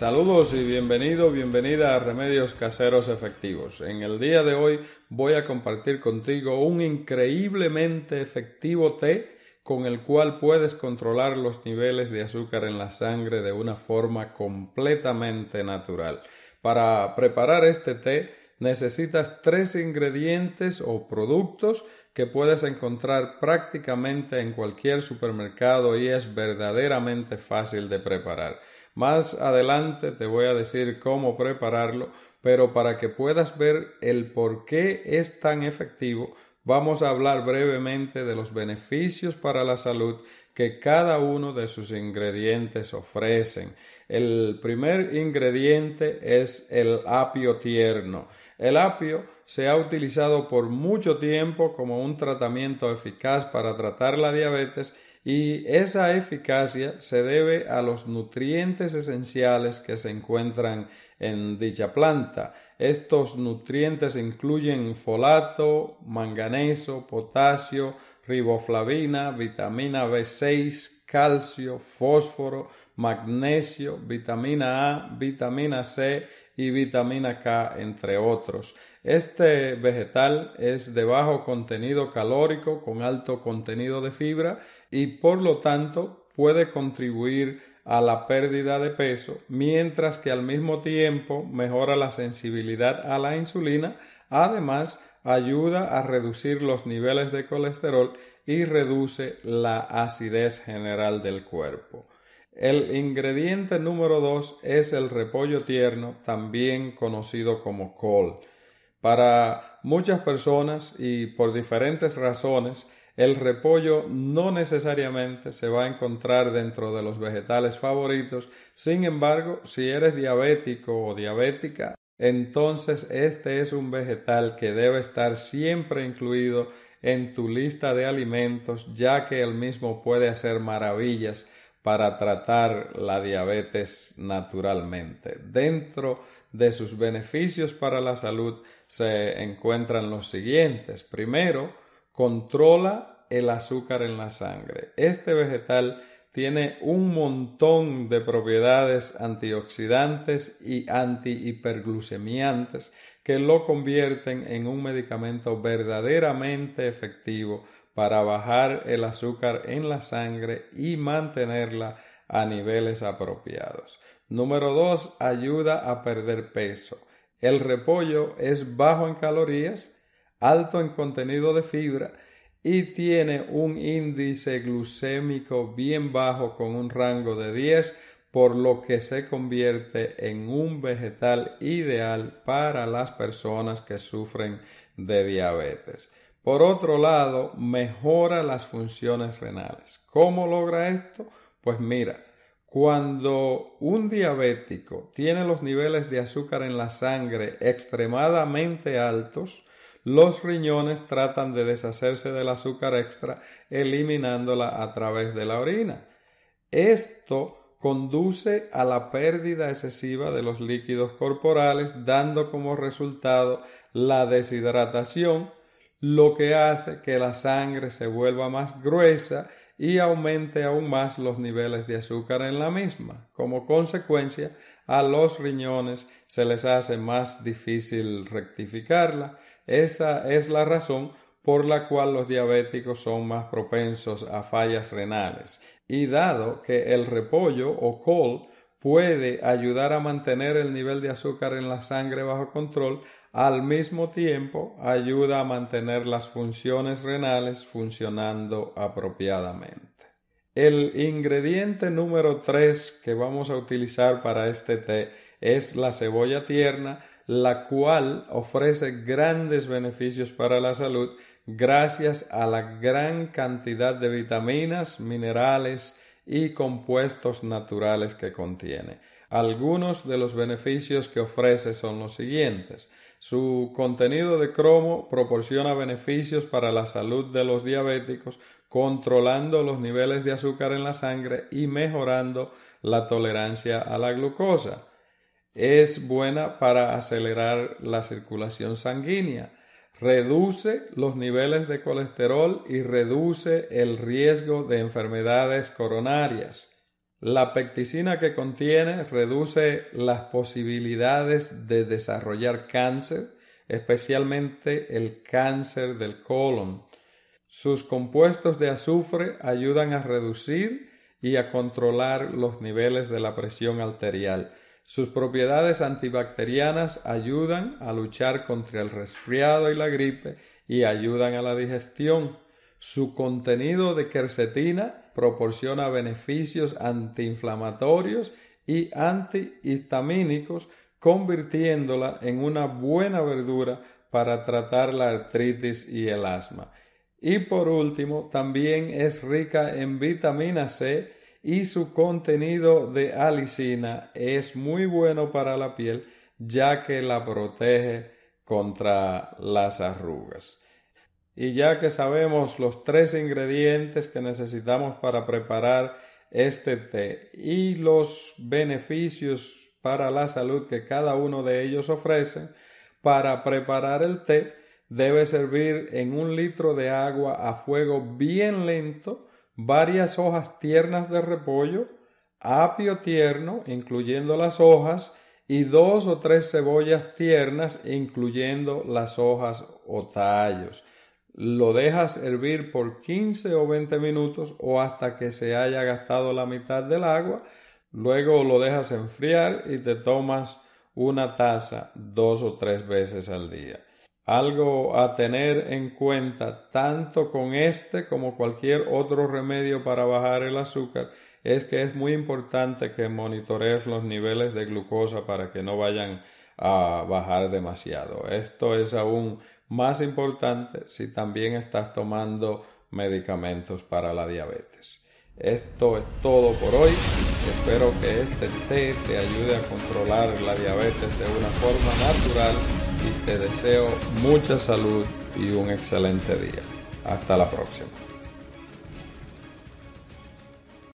Saludos y bienvenido, bienvenida a Remedios Caseros Efectivos. En el día de hoy voy a compartir contigo un increíblemente efectivo té con el cual puedes controlar los niveles de azúcar en la sangre de una forma completamente natural. Para preparar este té necesitas tres ingredientes o productos que puedes encontrar prácticamente en cualquier supermercado y es verdaderamente fácil de preparar. Más adelante te voy a decir cómo prepararlo, pero para que puedas ver el por qué es tan efectivo, vamos a hablar brevemente de los beneficios para la salud que cada uno de sus ingredientes ofrecen. El primer ingrediente es el apio tierno. El apio se ha utilizado por mucho tiempo como un tratamiento eficaz para tratar la diabetes y esa eficacia se debe a los nutrientes esenciales que se encuentran en dicha planta. Estos nutrientes incluyen folato, manganeso, potasio, riboflavina, vitamina B6, calcio, fósforo, magnesio, vitamina A, vitamina C y vitamina K, entre otros. Este vegetal es de bajo contenido calórico con alto contenido de fibra y por lo tanto puede contribuir a la pérdida de peso, mientras que al mismo tiempo mejora la sensibilidad a la insulina, además ayuda a reducir los niveles de colesterol y reduce la acidez general del cuerpo. El ingrediente número 2 es el repollo tierno, también conocido como col. Para muchas personas y por diferentes razones, el repollo no necesariamente se va a encontrar dentro de los vegetales favoritos, sin embargo, si eres diabético o diabética, entonces este es un vegetal que debe estar siempre incluido en tu lista de alimentos, ya que el mismo puede hacer maravillas para tratar la diabetes naturalmente. Dentro de sus beneficios para la salud se encuentran los siguientes. Primero, controla el azúcar en la sangre. Este vegetal tiene un montón de propiedades antioxidantes y antihiperglucemiantes que lo convierten en un medicamento verdaderamente efectivo para bajar el azúcar en la sangre y mantenerla a niveles apropiados. Número 2. Ayuda a perder peso. El repollo es bajo en calorías, alto en contenido de fibra, y tiene un índice glucémico bien bajo con un rango de 10, por lo que se convierte en un vegetal ideal para las personas que sufren de diabetes. Por otro lado, mejora las funciones renales. ¿Cómo logra esto? Pues mira, cuando un diabético tiene los niveles de azúcar en la sangre extremadamente altos, los riñones tratan de deshacerse del azúcar extra eliminándola a través de la orina. Esto conduce a la pérdida excesiva de los líquidos corporales, dando como resultado la deshidratación, lo que hace que la sangre se vuelva más gruesa y aumente aún más los niveles de azúcar en la misma. Como consecuencia, a los riñones se les hace más difícil rectificarla. Esa es la razón por la cual los diabéticos son más propensos a fallas renales. Y dado que el repollo o col puede ayudar a mantener el nivel de azúcar en la sangre bajo control, al mismo tiempo ayuda a mantener las funciones renales funcionando apropiadamente. El ingrediente número 3 que vamos a utilizar para este té es la cebolla tierna, la cual ofrece grandes beneficios para la salud gracias a la gran cantidad de vitaminas, minerales, y compuestos naturales que contiene. Algunos de los beneficios que ofrece son los siguientes. Su contenido de cromo proporciona beneficios para la salud de los diabéticos, controlando los niveles de azúcar en la sangre y mejorando la tolerancia a la glucosa. Es buena para acelerar la circulación sanguínea reduce los niveles de colesterol y reduce el riesgo de enfermedades coronarias. La pecticina que contiene reduce las posibilidades de desarrollar cáncer, especialmente el cáncer del colon. Sus compuestos de azufre ayudan a reducir y a controlar los niveles de la presión arterial. Sus propiedades antibacterianas ayudan a luchar contra el resfriado y la gripe y ayudan a la digestión. Su contenido de quercetina proporciona beneficios antiinflamatorios y antihistamínicos, convirtiéndola en una buena verdura para tratar la artritis y el asma. Y por último, también es rica en vitamina C, y su contenido de alicina es muy bueno para la piel ya que la protege contra las arrugas. Y ya que sabemos los tres ingredientes que necesitamos para preparar este té y los beneficios para la salud que cada uno de ellos ofrece, para preparar el té debe servir en un litro de agua a fuego bien lento varias hojas tiernas de repollo, apio tierno, incluyendo las hojas, y dos o tres cebollas tiernas, incluyendo las hojas o tallos. Lo dejas hervir por 15 o 20 minutos o hasta que se haya gastado la mitad del agua. Luego lo dejas enfriar y te tomas una taza dos o tres veces al día algo a tener en cuenta tanto con este como cualquier otro remedio para bajar el azúcar es que es muy importante que monitorees los niveles de glucosa para que no vayan a bajar demasiado. Esto es aún más importante si también estás tomando medicamentos para la diabetes. Esto es todo por hoy. Espero que este té te ayude a controlar la diabetes de una forma natural y te deseo mucha salud y un excelente día. Hasta la próxima.